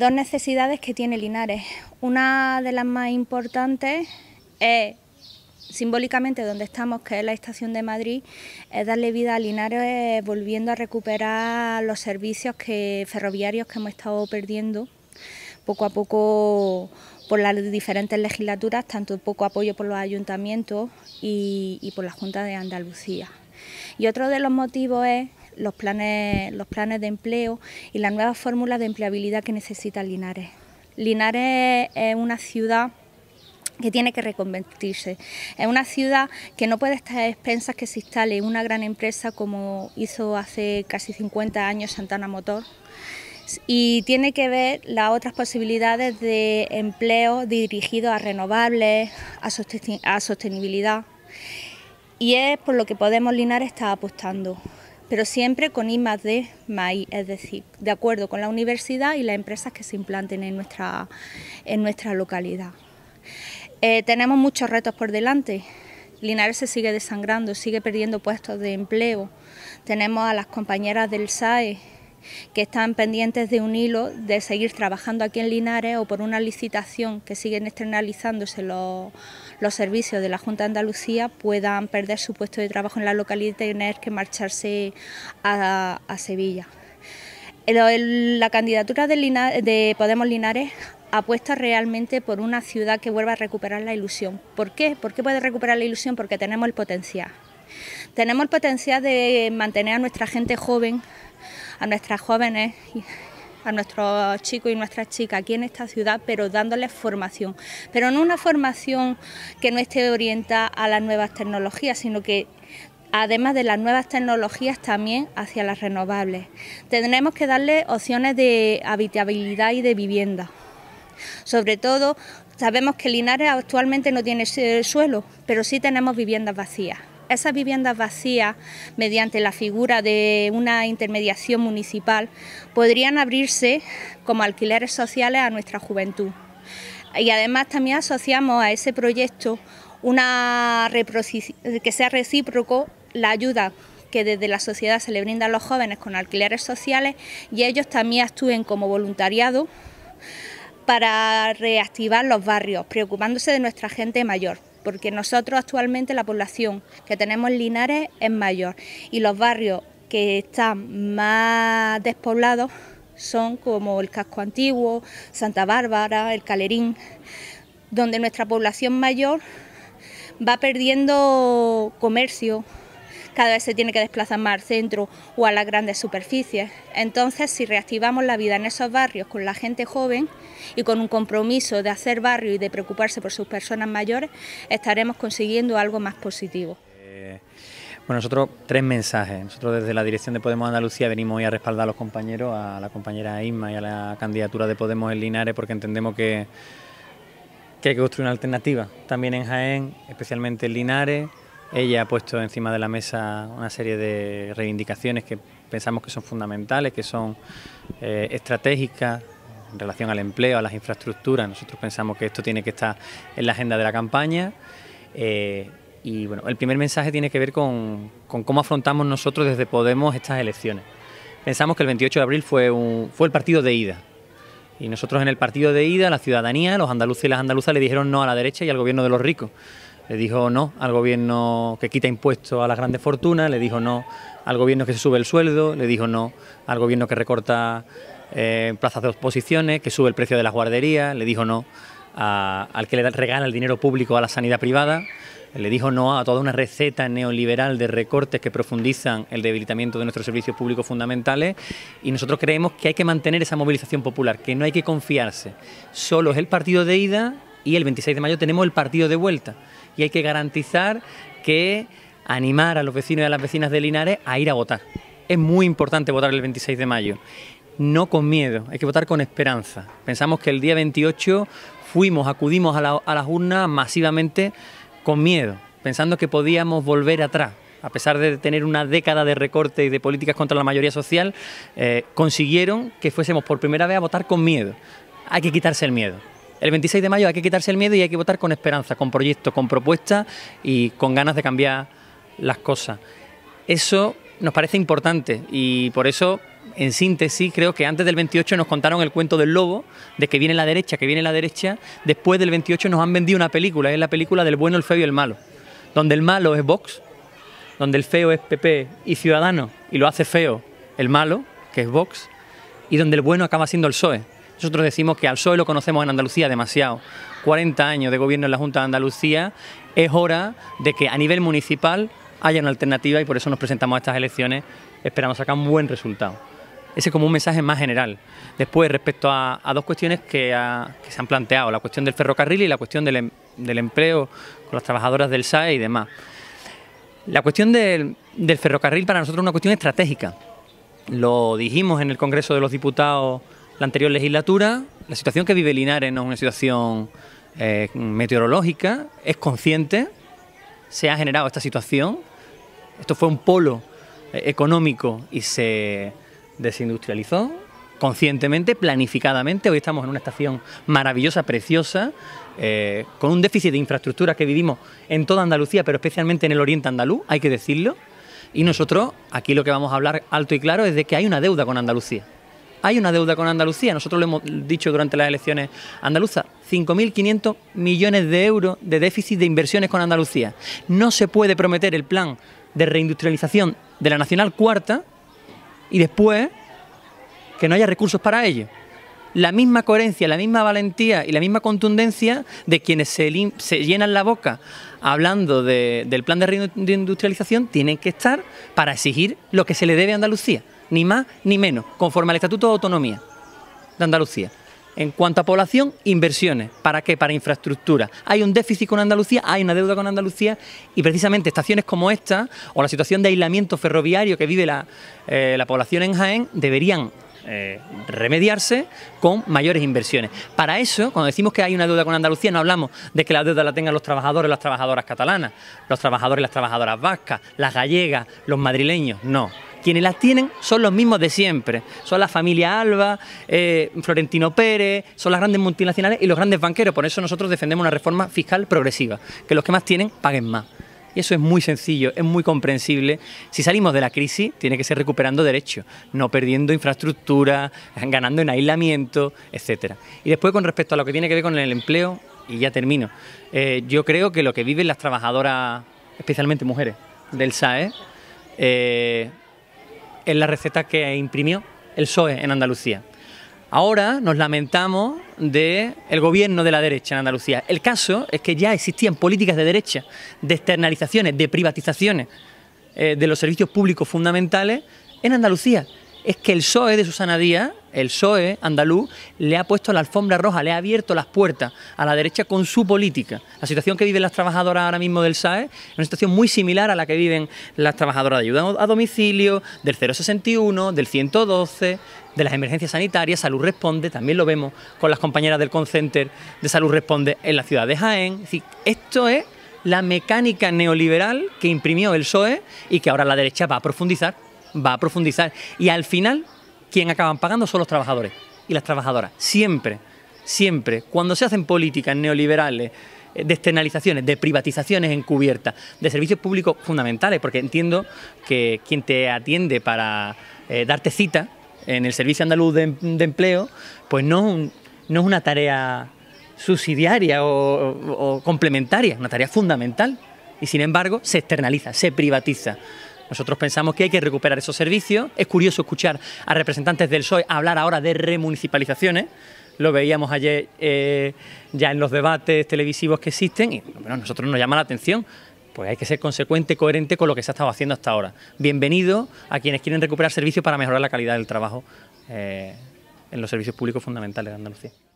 dos necesidades que tiene Linares. Una de las más importantes es simbólicamente donde estamos, que es la estación de Madrid, es darle vida a Linares volviendo a recuperar los servicios que, ferroviarios que hemos estado perdiendo poco a poco por las diferentes legislaturas, tanto poco apoyo por los ayuntamientos y por la Junta de Andalucía. Y otro de los motivos es los planes, los planes de empleo y las nuevas fórmulas de empleabilidad que necesita Linares. Linares es una ciudad que tiene que reconvertirse. Es una ciudad que no puede estar a expensas que se instale una gran empresa como hizo hace casi 50 años Santana Motor y tiene que ver las otras posibilidades de empleo ...dirigido a renovables, a, a sostenibilidad y es por lo que Podemos Linares está apostando pero siempre con I más D es decir, de acuerdo con la universidad y las empresas que se implanten en nuestra, en nuestra localidad. Eh, tenemos muchos retos por delante. Linares se sigue desangrando, sigue perdiendo puestos de empleo. Tenemos a las compañeras del SAE que están pendientes de un hilo de seguir trabajando aquí en Linares o por una licitación que siguen externalizándose los, servicios de la Junta de Andalucía puedan perder su puesto de trabajo en la localidad y tener que marcharse a, Sevilla. la candidatura de, de Podemos Linares apuesta realmente por una ciudad que vuelva a recuperar la ilusión. ¿Por qué? ¿Por qué puede recuperar la ilusión? Porque tenemos el potencial. Tenemos el potencial de mantener a nuestra gente joven a nuestras jóvenes, a nuestros chicos y nuestras chicas aquí en esta ciudad, pero dándoles formación. Pero no una formación que no esté orientada a las nuevas tecnologías, sino que además de las nuevas tecnologías, también hacia las renovables. ...tenemos que darle opciones de habitabilidad y de vivienda. Sobre todo, sabemos que Linares actualmente no tiene suelo, pero sí tenemos viviendas vacías esas viviendas vacías, mediante la figura de una intermediación municipal, podrían abrirse como alquileres sociales a nuestra juventud. Y además también asociamos a ese proyecto una que sea recíproco la ayuda que desde la sociedad se le brinda a los jóvenes con alquileres sociales y ellos también actúen como voluntariado para reactivar los barrios, preocupándose de nuestra gente mayor porque nosotros actualmente la población que tenemos en Linares es mayor y los barrios que están más despoblados son como el casco antiguo, Santa Bárbara, el Calerín, donde nuestra población mayor va perdiendo comercio, cada vez se tiene que desplazar más al centro o a las grandes superficies. Entonces, si reactivamos la vida en esos barrios con la gente joven y con un compromiso de hacer barrio y de preocuparse por sus personas mayores, estaremos consiguiendo algo más positivo. Eh, bueno, nosotros tres mensajes. Nosotros desde la dirección de Podemos Andalucía venimos hoy a respaldar a los compañeros, a la compañera Isma y a la candidatura de Podemos en Linares, porque entendemos que, que hay que construir una alternativa también en Jaén, especialmente en Linares. Ella ha puesto encima de la mesa una serie de reivindicaciones que pensamos que son fundamentales, que son eh, estratégicas en relación al empleo, a las infraestructuras. Nosotros pensamos que esto tiene que estar en la agenda de la campaña. Eh, y bueno, el primer mensaje tiene que ver con, cómo afrontamos nosotros desde Podemos estas elecciones. Pensamos que el 28 de abril fue, fue el partido de ida. Y nosotros en el partido de ida, la ciudadanía, los andaluces y las andaluzas le dijeron no a la derecha y al gobierno de los ricos. Le dijo no al gobierno que quita impuestos a las grandes fortunas, le dijo no al gobierno que se sube el sueldo, le dijo no al gobierno que recorta eh, plazas de oposiciones, que sube el precio de las guarderías, le dijo no al que le regala el dinero público a la sanidad privada, le dijo no a toda una receta neoliberal de recortes que profundizan el debilitamiento de nuestros servicios públicos fundamentales y nosotros creemos que hay que mantener esa movilización popular, que no hay que confiarse. Solo es el partido de ida y el 26 de mayo tenemos el partido de vuelta y hay que garantizar que animar a los vecinos y a las vecinas de Linares a ir a votar. Es muy importante votar el 26 de mayo. No con miedo, hay que votar con esperanza. Pensamos que el día 28 fuimos, acudimos a, la, las urnas masivamente con miedo, pensando que podíamos volver atrás. A pesar de tener una década de recorte y de políticas contra la mayoría social, eh, consiguieron que fuésemos por primera vez a votar con miedo. Hay que quitarse el miedo. El 26 de mayo hay que quitarse el miedo y hay que votar con esperanza, con proyectos, con propuestas y con ganas de cambiar las cosas. Eso nos parece importante y por eso en síntesis, creo que antes del 28 nos contaron el cuento del lobo, de que viene la derecha, que viene la derecha. Después del 28 nos han vendido una película, es la película del bueno, el feo y el malo, donde el malo es Vox, donde el feo es PP y Ciudadanos, y lo hace feo el malo, que es Vox, y donde el bueno acaba siendo el PSOE. Nosotros decimos que al PSOE lo conocemos en Andalucía demasiado. 40 años de gobierno en la Junta de Andalucía, es hora de que a nivel municipal haya una alternativa y por eso nos presentamos a estas elecciones ...esperamos sacar un buen resultado. Ese es como un mensaje más general. Después, respecto a, dos cuestiones que, se han planteado, la cuestión del ferrocarril y la cuestión del, em, empleo con las trabajadoras del SAE y demás. La cuestión del, del ferrocarril para nosotros es una cuestión estratégica. Lo dijimos en el Congreso de los Diputados la anterior legislatura. La situación que vive Linares no es una situación eh, meteorológica, es consciente, se ha generado esta situación. Esto fue un polo eh, económico y se desindustrializó conscientemente, planificadamente. Hoy estamos en una estación maravillosa, preciosa, eh, con un déficit de infraestructura que vivimos en toda Andalucía, pero especialmente en el oriente andaluz, hay que decirlo. Y nosotros aquí lo que vamos a hablar alto y claro es de que hay una deuda con Andalucía. Hay una deuda con Andalucía, nosotros lo hemos dicho durante las elecciones andaluzas, 5.500 millones de euros de déficit de inversiones con Andalucía. No se puede prometer el plan de reindustrialización de la Nacional Cuarta y después que no haya recursos para ello. La misma coherencia, la misma valentía y la misma contundencia de quienes se, llenan la boca hablando del plan de reindustrialización tienen que estar para exigir lo que se le debe a Andalucía ni más ni menos, conforme al Estatuto de Autonomía de Andalucía. En cuanto a población, inversiones. ¿Para qué? Para infraestructura. Hay un déficit con Andalucía, hay una deuda con Andalucía y precisamente estaciones como esta o la situación de aislamiento ferroviario que vive la, eh, población en Jaén deberían eh, remediarse con mayores inversiones. Para eso, cuando decimos que hay una deuda con Andalucía, no hablamos de que la deuda la tengan los trabajadores las trabajadoras catalanas, los trabajadores y las trabajadoras vascas, las gallegas, los madrileños, no. Quienes las tienen son los mismos de siempre. Son la familia Alba, eh, Florentino Pérez, son las grandes multinacionales y los grandes banqueros. Por eso nosotros defendemos una reforma fiscal progresiva, que los que más tienen paguen más. Y eso es muy sencillo, es muy comprensible. Si salimos de la crisis, tiene que ser recuperando derechos, no perdiendo infraestructura, ganando en aislamiento, etcétera. Y después, con respecto a lo que tiene que ver con el empleo, y ya termino, eh, yo creo que lo que viven las trabajadoras, especialmente mujeres, del SAE, eh, en la receta que imprimió el PSOE en Andalucía. Ahora nos lamentamos del el gobierno de la derecha en Andalucía. El caso es que ya existían políticas de derecha, de externalizaciones, de privatizaciones eh, de los servicios públicos fundamentales en Andalucía es que el PSOE de Susana Díaz, el PSOE andaluz, le ha puesto la alfombra roja, le ha abierto las puertas a la derecha con su política. La situación que viven las trabajadoras ahora mismo del SAE es una situación muy similar a la que viven las trabajadoras de ayuda a domicilio, del 061, del 112, de las emergencias sanitarias, Salud Responde, también lo vemos con las compañeras del Concenter de Salud Responde en la ciudad de Jaén. Es esto es la mecánica neoliberal que imprimió el PSOE y que ahora la derecha va a profundizar va a profundizar y al final quien acaban pagando son los trabajadores y las trabajadoras. Siempre, siempre, cuando se hacen políticas neoliberales, eh, de externalizaciones, de privatizaciones encubiertas, de servicios públicos fundamentales, porque entiendo que quien te atiende para eh, darte cita en el Servicio Andaluz de, em-, Empleo, pues no, no es una tarea subsidiaria o complementaria, es una tarea fundamental. Y sin embargo, se externaliza, se privatiza. Nosotros pensamos que hay que recuperar esos servicios. Es curioso escuchar a representantes del PSOE hablar ahora de remunicipalizaciones. Lo veíamos ayer eh, ya en los debates televisivos que existen y bueno, a nosotros nos llama la atención. Pues hay que ser consecuente, coherente con lo que se ha estado haciendo hasta ahora. Bienvenido a quienes quieren recuperar servicios para mejorar la calidad del trabajo eh, en los servicios públicos fundamentales de Andalucía.